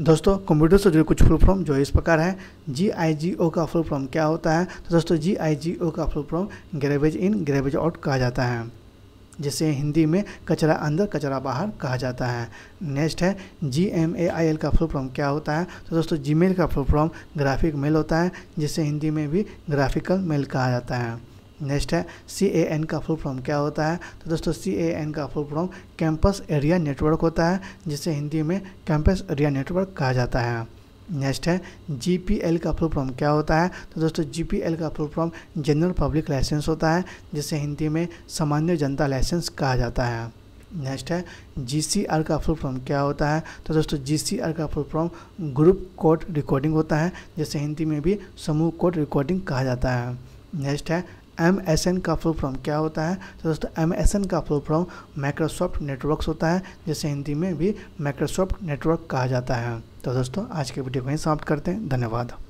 दोस्तों कंप्यूटर से जुड़े कुछ फुल फॉर्म जो इस प्रकार है जी आई जी ओ का फुल फॉर्म क्या होता है तो दोस्तों जी आई जी ओ का full form garbage in garbage out कहा जाता है जिसे हिंदी में कचरा अंदर कचरा बाहर कहा जाता है नेक्स्ट है G M A I L का फुल फॉर्म क्या होता है तो दोस्तों जी मेल का फुल फॉर्म ग्राफिक मेल होता है जिसे हिंदी में भी ग्राफिकल मेल कहा जाता है नेक्स्ट है सी ए एन का फुल फॉर्म क्या होता है तो दोस्तों सी ए एन का full form campus area network होता है जिसे हिंदी में कैंपस एरिया नेटवर्क कहा जाता है नेक्स्ट है जी पी एल का फुल फॉर्म क्या होता है तो दोस्तों जी पी एल का full form general public licence होता है जिसे हिंदी में सामान्य जनता लाइसेंस कहा जाता है नेक्स्ट है जी सी आर का फुल फॉर्म क्या होता है तो दोस्तों जी सी आर का full form group code recording होता है जिसे हिंदी में भी समूह कोड रिकॉर्डिंग कहा जाता है नेक्स्ट है एम एस एन का फुल फॉर्म क्या होता है तो दोस्तों एम एस एन का फुल फॉर्म माइक्रोसॉफ्ट नेटवर्क्स होता है जिसे हिंदी में भी माइक्रोसॉफ्ट नेटवर्क कहा जाता है तो दोस्तों आज के वीडियो को ही समाप्त करते हैं धन्यवाद